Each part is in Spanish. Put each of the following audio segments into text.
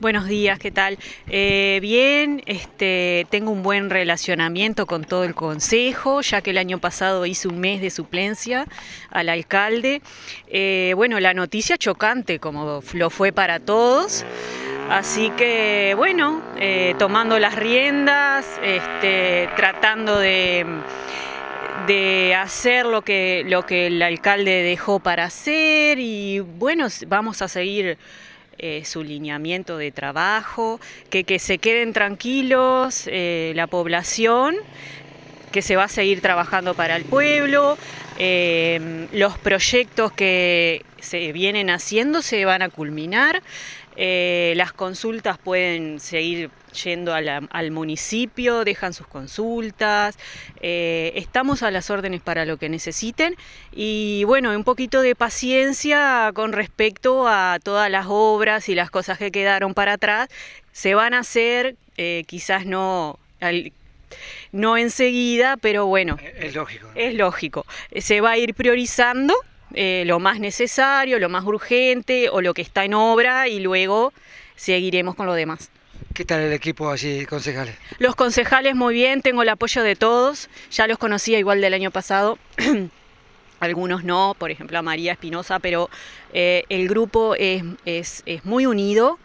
Buenos días, ¿qué tal? Eh, bien, este, tengo un buen relacionamiento con todo el consejo, ya que el año pasado hice un mes de suplencia al alcalde. Eh, bueno, la noticia chocante, como lo fue para todos. Así que, bueno, eh, tomando las riendas, este, tratando de de hacer lo que, lo que el alcalde dejó para hacer y bueno, vamos a seguir eh, su lineamiento de trabajo, que, que se queden tranquilos eh, la población, que se va a seguir trabajando para el pueblo, eh, los proyectos que, se vienen haciendo se van a culminar. Eh, las consultas pueden seguir yendo al municipio, dejan sus consultas, eh, estamos a las órdenes para lo que necesiten y bueno, un poquito de paciencia con respecto a todas las obras y las cosas que quedaron para atrás, se van a hacer, eh, quizás no... no enseguida, pero bueno. Es lógico. Es lógico. Se va a ir priorizando eh, lo más necesario, lo más urgente o lo que está en obra y luego seguiremos con lo demás. ¿Qué tal el equipo allí, concejales? Los concejales muy bien, tengo el apoyo de todos, ya los conocía igual del año pasado. Algunos no, por ejemplo a María Espinosa, pero eh, el grupo es, muy unido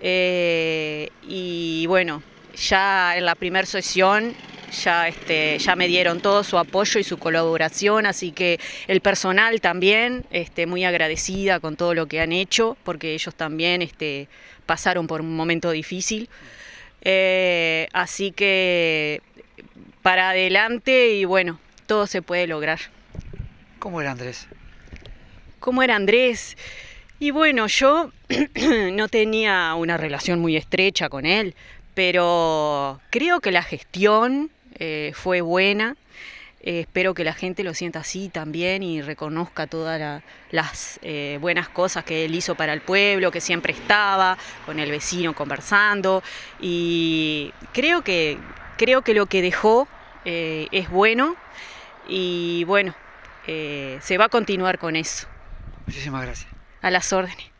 eh, y bueno, ya en la primera sesión ya, este, ya me dieron todo su apoyo y su colaboración, así que el personal también, este, muy agradecida con todo lo que han hecho, porque ellos también este, pasaron por un momento difícil. Eh, así que para adelante y bueno, todo se puede lograr. ¿Cómo era Andrés? ¿Cómo era Andrés? Y bueno, yo no tenía una relación muy estrecha con él, pero creo que la gestión eh, fue buena. Eh, espero que la gente lo sienta así también y reconozca todas las eh, buenas cosas que él hizo para el pueblo, que siempre estaba con el vecino conversando. Y creo que, creo que lo que dejó es bueno y bueno, se va a continuar con eso. Muchísimas gracias. A las órdenes.